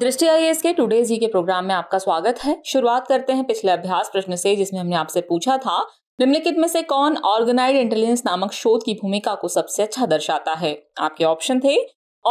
दृष्टि I S के today जी के प्रोग्राम में आपका स्वागत है शुरुआत करते हैं पिछले अभ्यास प्रश्न से जिसमें हमने आपसे पूछा था निम्नलिखित में से कौन ऑर्गेनाइज इंटेलिजेंस नामक शोध की भूमिका को सबसे अच्छा दर्शाता है आपके ऑप्शन थे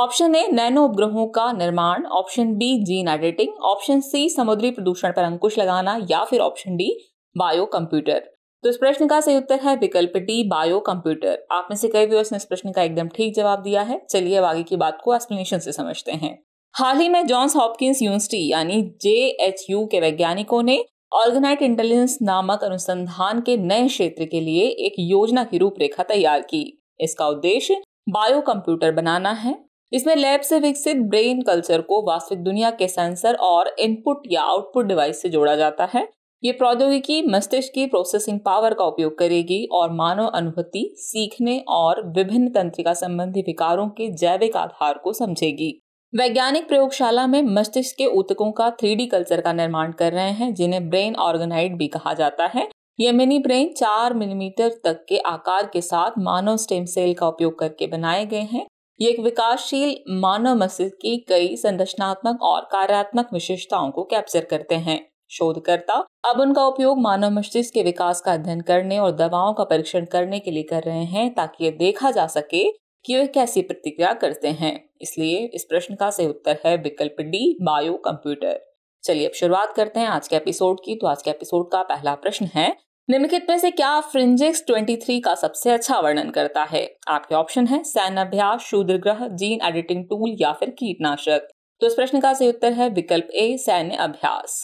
ऑप्शन ए नैनो उपग्रहों का निर्माण option B gene editing option C समुद्री प्रदूषण पर अंकुश लगाना या फिर ऑप्शन डी बायो कंप्यूटर तो इस प्रश्न का सही उत्तर है विकल्प डी बायो कंप्यूटर आप में से कई व्यूअर्स ने इस प्रश्न का एकदम ठीक जवाब दिया है चलिए अब आगे की बात को एक्सप्लेनेशन से समझते हैं हाल ही में जॉन्स हॉपकिंस यूनिवर्सिटी यानी जे के वैज्ञानिकों ने ऑर्गेनाइट इंटेलिजेंस नामक अनुसंधान के नए क्षेत्र के लिए एक योजना की रूपरेखा तैयार की इसका उद्देश्य बायो कंप्यूटर बनाना है इसमें लैब से विकसित ब्रेन कल्चर को वास्तविक दुनिया के सेंसर और इनपुट या आउटपुट डिवाइस से जोड़ा जाता है ये प्रौद्योगिकी मस्तिष्क की प्रोसेसिंग पावर का उपयोग करेगी और मानव अनुभूति सीखने और विभिन्न तंत्रिका संबंधी विकारों के जैविक आधार को समझेगी वैज्ञानिक प्रयोगशाला में मस्तिष्क के ऊतकों का थ्री कल्चर का निर्माण कर रहे हैं जिन्हें ब्रेन ऑर्गेनाइड भी कहा जाता है ये मिनी ब्रेन चार मिलीमीटर तक के आकार के साथ मानव स्टेम सेल का उपयोग करके बनाए गए हैं ये एक विकासशील मानव मस्तिष्क की कई संरचनात्मक और कार्यात्मक विशेषताओं को कैप्चर करते हैं शोधकर्ता अब उनका उपयोग मानव मस्तिष्क के विकास का अध्ययन करने और दवाओं का परीक्षण करने के लिए कर रहे हैं ताकि ये देखा जा सके कि वे कैसी प्रतिक्रिया करते हैं इसलिए इस प्रश्न का सही उत्तर है विकल्प डी बायो कंप्यूटर चलिए अब शुरुआत करते हैं आज के एपिसोड की तो आज के एपिसोड का पहला प्रश्न है निम्नलिखित में से क्या फ्रिंजिक्स 23 का सबसे अच्छा वर्णन करता है आपके ऑप्शन है सैन्यभ्यास ग्रह जीन एडिटिंग टूल या फिर कीटनाशक तो इस प्रश्न का सही उत्तर है विकल्प ए सैन्य अभ्यास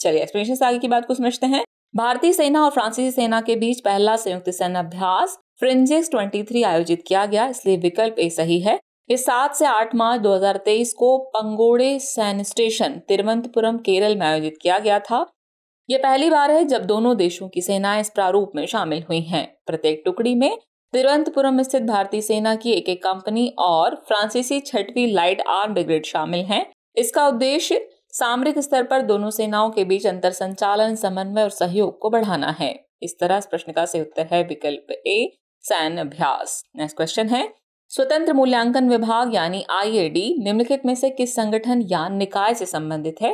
चलिए एक्सप्लेनेशन से आगे की बात को समझते हैं भारतीय सेना और फ्रांसीसी सेना के बीच पहला संयुक्त सैन्य अभ्यास फ्रिंजेस 23 आयोजित किया गया इसलिए विकल्प ए सही है ये सात से आठ मार्च 2023 को पंगोड़े सैन स्टेशन तिरुवंतपुरम केरल में आयोजित किया गया था यह पहली बार है जब दोनों देशों की सेनाएं इस प्रारूप में शामिल हुई हैं प्रत्येक टुकड़ी में तिरुवंतपुरम स्थित भारतीय सेना की एक एक कंपनी और फ्रांसीसी छठवी लाइट आर्म ब्रिगेड शामिल हैं इसका उद्देश्य सामरिक स्तर पर दोनों सेनाओं के बीच अंतर संचालन समन्वय और सहयोग को बढ़ाना है इस तरह इस प्रश्न का सही उत्तर है विकल्प ए सैन्य अभ्यास नेक्स्ट क्वेश्चन है स्वतंत्र मूल्यांकन विभाग यानी आईएडी निम्नलिखित में से किस संगठन या निकाय से संबंधित है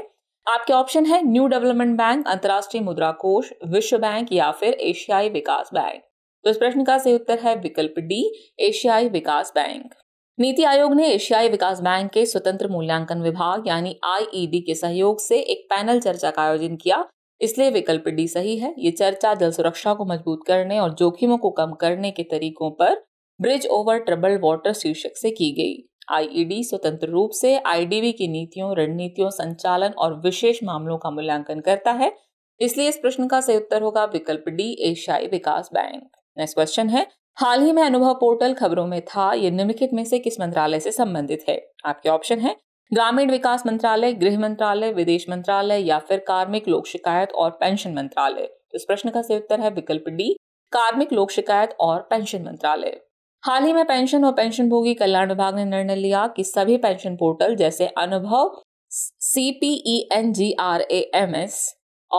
आपके ऑप्शन है न्यू डेवलपमेंट बैंक अंतर्राष्ट्रीय मुद्रा कोष विश्व बैंक या फिर एशियाई विकास बैंक तो इस प्रश्न का सही उत्तर है विकल्प डी एशियाई विकास बैंक नीति आयोग ने एशियाई विकास बैंक के स्वतंत्र मूल्यांकन विभाग यानी आईईडी e के सहयोग से एक पैनल चर्चा का आयोजन किया इसलिए विकल्प डी सही है ये चर्चा जल सुरक्षा को मजबूत करने और जोखिमों को कम करने के तरीकों पर ब्रिज ओवर ट्रबल वाटर शीर्षक से की गई आईईडी e स्वतंत्र रूप से आईडीबी की नीतियों रणनीतियों संचालन और विशेष मामलों का मूल्यांकन करता है इसलिए इस प्रश्न का सही उत्तर होगा विकल्प डी एशियाई विकास बैंक नेक्स्ट क्वेश्चन है हाल ही में अनुभव पोर्टल खबरों में था ये निम्नलिखित में से किस मंत्रालय से संबंधित है आपके ऑप्शन है ग्रामीण विकास मंत्रालय गृह मंत्रालय विदेश मंत्रालय या फिर कार्मिक लोक शिकायत और पेंशन मंत्रालय इस प्रश्न का सही उत्तर है विकल्प डी कार्मिक लोक शिकायत और पेंशन मंत्रालय हाल ही में पेंशन और पेंशन भोगी कल्याण विभाग ने निर्णय लिया कि सभी पेंशन पोर्टल जैसे Anubhav C N G R A M S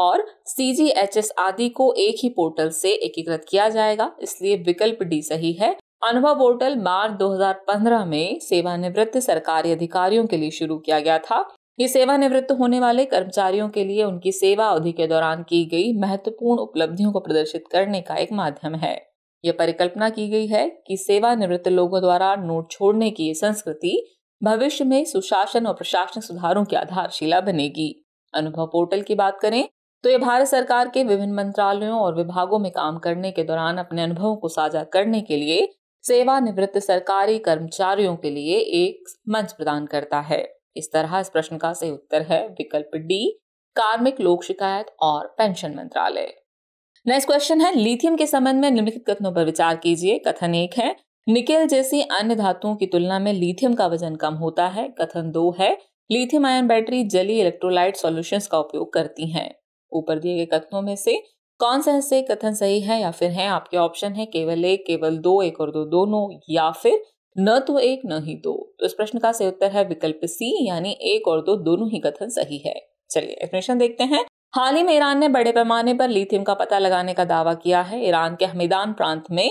और सी जी एच एस आदि को एक ही पोर्टल से एकीकृत किया जाएगा इसलिए विकल्प डी सही है अनुभव पोर्टल मार्च 2015 में सेवानिवृत्त सरकारी अधिकारियों के लिए शुरू किया गया था ये सेवानिवृत्त होने वाले कर्मचारियों के लिए उनकी सेवा अवधि के दौरान की गई महत्वपूर्ण उपलब्धियों को प्रदर्शित करने का एक माध्यम है यह परिकल्पना की गई है कि सेवानिवृत्त लोगों द्वारा नोट छोड़ने की संस्कृति भविष्य में सुशासन और प्रशासनिक सुधारों की आधारशिला बनेगी अनुभव पोर्टल की बात करें तो ये भारत सरकार के विभिन्न मंत्रालयों और विभागों में काम करने के दौरान अपने अनुभवों को साझा करने के लिए सेवानिवृत्त सरकारी कर्मचारियों के लिए एक मंच प्रदान करता है इस तरह इस प्रश्न का सही उत्तर है विकल्प डी कार्मिक लोक शिकायत और पेंशन मंत्रालय नेक्स्ट क्वेश्चन है लिथियम के संबंध में निम्नलिखित कथनों पर विचार कीजिए कथन एक है निकेल जैसी अन्य धातुओं की तुलना में लिथियम का वजन कम होता है कथन दो है लिथियम आयन बैटरी जली इलेक्ट्रोलाइट सॉल्यूशंस का उपयोग करती हैं ऊपर दिए गए कथनों में से कौन सा ऐसे कथन सही है या फिर है आपके ऑप्शन है केवल एक केवल दो एक और दो दोनों या फिर न तो एक न ही दो तो इस प्रश्न का सही उत्तर है विकल्प सी यानी एक और दो दोनों ही कथन सही है चलिए एक्सप्लेनेशन देखते हैं हाल ही में ईरान ने बड़े पैमाने पर लिथियम का पता लगाने का दावा किया है ईरान के हमीदान प्रांत में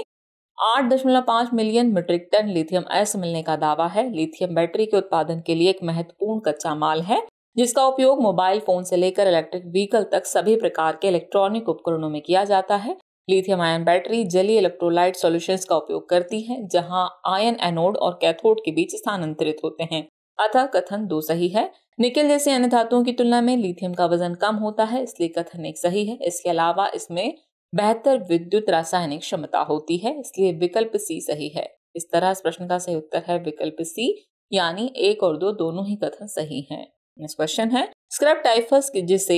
आठ दशमलव पांच मिलियन मीट्रिक टन लिथियम ऐसे मिलने का दावा है लिथियम बैटरी के उत्पादन के लिए एक महत्वपूर्ण कच्चा माल है जिसका उपयोग मोबाइल फोन से लेकर इलेक्ट्रिक व्हीकल तक सभी प्रकार के इलेक्ट्रॉनिक उपकरणों में किया जाता है लिथियम आयन बैटरी जली इलेक्ट्रोलाइट सॉल्यूशंस का उपयोग करती है जहां आयन एनोड और कैथोड के बीच स्थानांतरित होते हैं अतः कथन दो सही है निकल जैसे अन्य धातुओं की तुलना में लिथियम का वजन कम होता है इसलिए कथन एक सही है इसके अलावा इसमें बेहतर विद्युत रासायनिक क्षमता होती है इसलिए विकल्प सी सही है इस तरह इस प्रश्न का सही उत्तर है विकल्प सी यानी एक और दो दोनों ही कथन सही हैं नेक्स्ट क्वेश्चन है स्क्रब टाइफस जिसे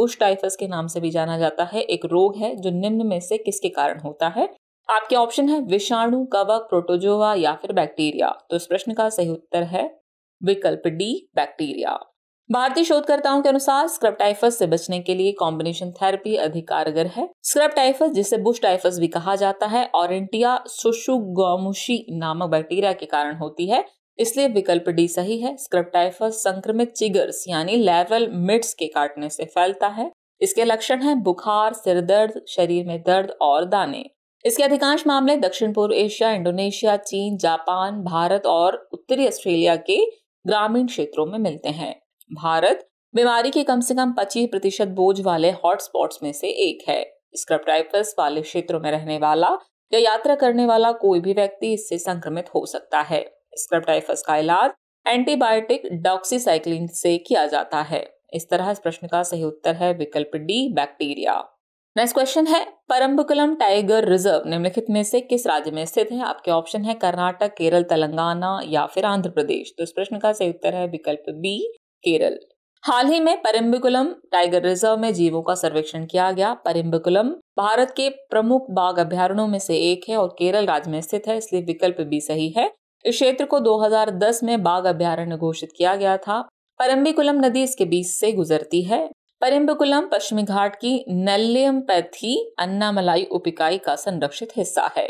बुश टाइफस के नाम से भी जाना जाता है एक रोग है जो निम्न में से किसके कारण होता है आपके ऑप्शन है विषाणु कवक प्रोटोजोवा या फिर बैक्टीरिया तो इस प्रश्न का सही उत्तर है विकल्प डी बैक्टीरिया भारतीय शोधकर्ताओं के अनुसार स्क्रब टाइफस से बचने के लिए कॉम्बिनेशन थेरेपी अधिक कारगर है स्क्रब टाइफस जिसे बुश टाइफस भी कहा जाता है और इंटिया सुशुगोमुशी नामक बैक्टीरिया के कारण होती है इसलिए विकल्प डी सही है स्क्रपटाइफस संक्रमित चिगर्स यानी लेवल मिट्स के काटने से फैलता है इसके लक्षण हैं बुखार सिर दर्द शरीर में दर्द और दाने इसके अधिकांश मामले दक्षिण पूर्व एशिया इंडोनेशिया चीन जापान भारत और उत्तरी ऑस्ट्रेलिया के ग्रामीण क्षेत्रों में मिलते हैं भारत बीमारी के कम से कम 25 प्रतिशत बोझ वाले हॉटस्पॉट्स में से एक है स्क्रपटाइफस वाले क्षेत्रों में रहने वाला या यात्रा करने वाला कोई भी व्यक्ति इससे संक्रमित हो सकता है स्क्रेप्टाइफस का इलाज एंटीबायोटिक डॉक्सीसाइक्लिन से किया जाता है इस तरह इस प्रश्न का सही उत्तर है विकल्प डी बैक्टीरिया नेक्स्ट क्वेश्चन है परम्बकुलम टाइगर रिजर्व निम्नलिखित में से किस राज्य में स्थित है आपके ऑप्शन है कर्नाटक केरल तेलंगाना या फिर आंध्र प्रदेश तो इस प्रश्न का सही उत्तर है विकल्प बी केरल हाल ही में परिम्बिकुलम टाइगर रिजर्व में जीवों का सर्वेक्षण किया गया परिम्बिकुलम भारत के प्रमुख बाघ अभ्यारणों में से एक है और केरल राज्य में स्थित है इसलिए विकल्प बी सही है इस क्षेत्र को 2010 में बाघ अभ्यारण्य घोषित किया गया था परम्बिकुलम नदी इसके बीच से गुजरती है परम्बिकुलम पश्चिमी घाट की नल्लियमपैथी अन्नामलाई उपिकाई का संरक्षित हिस्सा है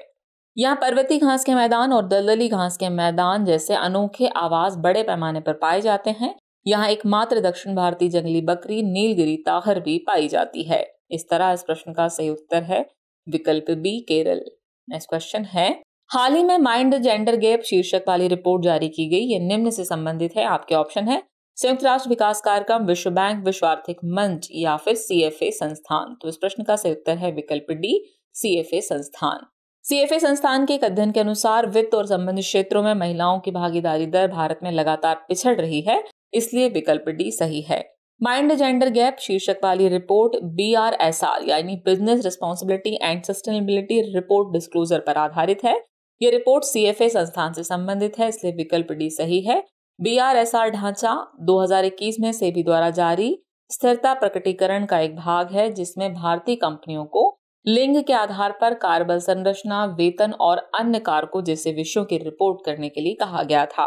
यहाँ पर्वती घास के मैदान और दलदली घास के मैदान जैसे अनोखे आवास बड़े पैमाने पर पाए जाते हैं यहाँ एकमात्र दक्षिण भारतीय जंगली बकरी नीलगिरी ताहर भी पाई जाती है इस तरह इस प्रश्न का सही उत्तर है विकल्प बी केरल नेक्स्ट क्वेश्चन है हाल ही में माइंड जेंडर गैप शीर्षक वाली रिपोर्ट जारी की गई ये निम्न से संबंधित है आपके ऑप्शन है संयुक्त राष्ट्र विकास कार्यक्रम विश्व बैंक विश्व आर्थिक मंच या फिर सी संस्थान तो इस प्रश्न का सही उत्तर है विकल्प डी सी संस्थान सी संस्थान के एक अध्ययन के अनुसार वित्त और संबंधित क्षेत्रों में महिलाओं की भागीदारी दर भारत में लगातार पिछड़ रही है इसलिए विकल्प डी सही है माइंड जेंडर गैप शीर्षक वाली report B R S R यानी business responsibility and sustainability report disclosure पर आधारित है ये रिपोर्ट सीएफए संस्थान से संबंधित है इसलिए विकल्प डी सही है बी आर एस आर ढांचा 2021 में सेबी द्वारा जारी स्थिरता प्रकटीकरण का एक भाग है जिसमें भारतीय कंपनियों को लिंग के आधार पर कार्बल संरचना वेतन और अन्य कारकों जैसे विषयों की रिपोर्ट करने के लिए कहा गया था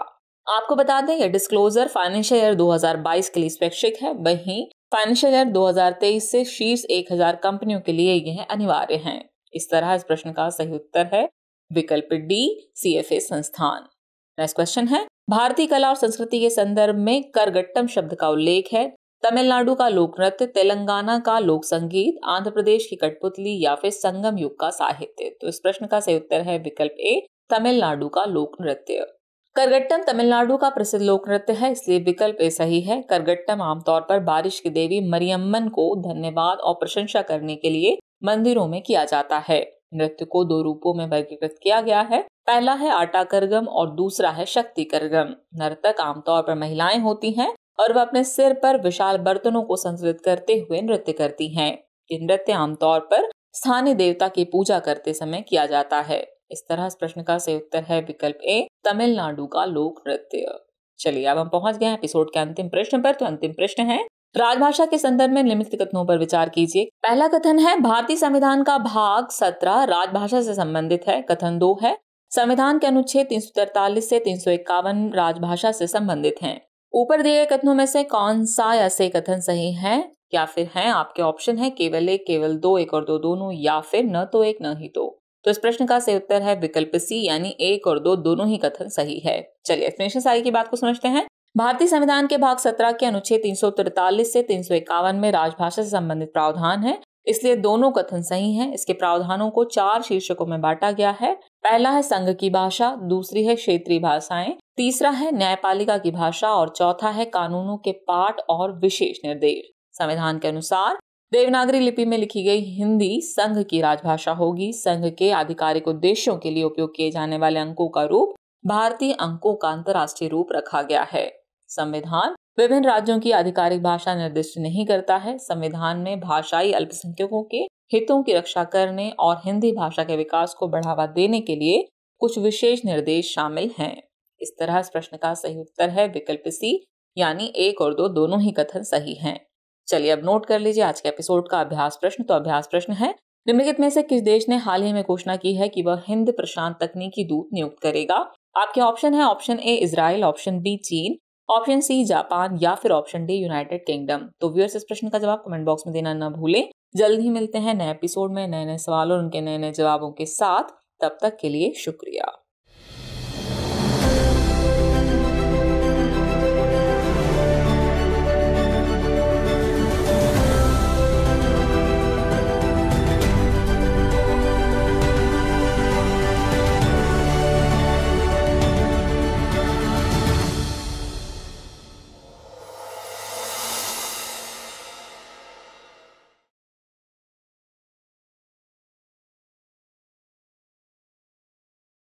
आपको बता दें यह डिस्क्लोजर फाइनेंशियल ईयर 2022 के लिए स्वैच्छिक है वहीं फाइनेंशियल ईयर 2023 से शीर्ष 1000 कंपनियों के लिए यह अनिवार्य है इस तरह इस प्रश्न का सही उत्तर है विकल्प डी सी एफ ए संस्थान नेक्स्ट क्वेश्चन है भारतीय कला और संस्कृति के संदर्भ में करगट्टम शब्द का उल्लेख है तमिलनाडु का लोक नृत्य तेलंगाना का लोक संगीत आंध्र प्रदेश की कठपुतली या फिर संगम युग का साहित्य तो इस प्रश्न का सही उत्तर है विकल्प ए तमिलनाडु का लोक नृत्य करगट्टम तमिलनाडु का प्रसिद्ध लोक नृत्य है इसलिए विकल्प ए सही है करगट्टम आमतौर पर बारिश की देवी मरियम्मन को धन्यवाद और प्रशंसा करने के लिए मंदिरों में किया जाता है नृत्य को दो रूपों में वर्गीकृत किया गया है पहला है आटा करगम और दूसरा है शक्ति करगम नर्तक आमतौर पर महिलाएं होती हैं और वह अपने सिर पर विशाल बर्तनों को संतुलित करते हुए नृत्य करती हैं ये नृत्य आमतौर पर स्थानीय देवता की पूजा करते समय किया जाता है इस तरह इस प्रश्न का सही उत्तर है विकल्प ए तमिलनाडु का लोक नृत्य चलिए अब हम पहुंच गए एपिसोड के अंतिम प्रश्न पर तो अंतिम प्रश्न है राजभाषा के संदर्भ में निम्नलिखित कथनों पर विचार कीजिए पहला कथन है भारतीय संविधान का भाग सत्रह राजभाषा से संबंधित है कथन दो है संविधान के अनुच्छेद तीन से तीन राजभाषा से संबंधित है ऊपर दिए गए कथनों में से कौन सा ऐसे कथन सही है या फिर है आपके ऑप्शन है केवल एक केवल दो एक और दो दोनों या फिर न तो एक न ही दो तो इस प्रश्न का सही उत्तर है विकल्प सी यानी एक और दो दोनों ही कथन सही है चलिए एक्सप्लेनेशन सारी की बात को समझते हैं भारतीय संविधान के भाग सत्रह के अनुच्छेद तीन से तीन में राजभाषा से संबंधित प्रावधान है इसलिए दोनों कथन सही हैं। इसके प्रावधानों को चार शीर्षकों में बांटा गया है पहला है संघ की भाषा दूसरी है क्षेत्रीय भाषाएं तीसरा है न्यायपालिका की भाषा और चौथा है कानूनों के पाठ और विशेष निर्देश संविधान के अनुसार देवनागरी लिपि में लिखी गई हिंदी संघ की राजभाषा होगी संघ के आधिकारिक उद्देश्यों के लिए उपयोग किए जाने वाले अंकों का रूप भारतीय अंकों का अंतर्राष्ट्रीय रूप रखा गया है संविधान विभिन्न राज्यों की आधिकारिक भाषा निर्दिष्ट नहीं करता है संविधान में भाषाई अल्पसंख्यकों के हितों की रक्षा करने और हिंदी भाषा के विकास को बढ़ावा देने के लिए कुछ विशेष निर्देश शामिल हैं इस तरह इस प्रश्न का सही उत्तर है विकल्प सी यानी एक और दो दोनों ही कथन सही हैं चलिए अब नोट कर लीजिए आज के एपिसोड का अभ्यास प्रश्न तो अभ्यास प्रश्न है निम्नलिखित में से किस देश ने हाल ही में घोषणा की है कि वह हिंद प्रशांत तकनीकी दूत नियुक्त करेगा आपके ऑप्शन है option A Israel option B चीन ऑप्शन सी जापान या फिर ऑप्शन डी यूनाइटेड किंगडम तो व्यूअर्स इस प्रश्न का जवाब कमेंट बॉक्स में देना ना भूलें जल्द ही मिलते हैं नए एपिसोड में नए नए सवालों और उनके नए नए जवाबों के साथ तब तक के लिए शुक्रिया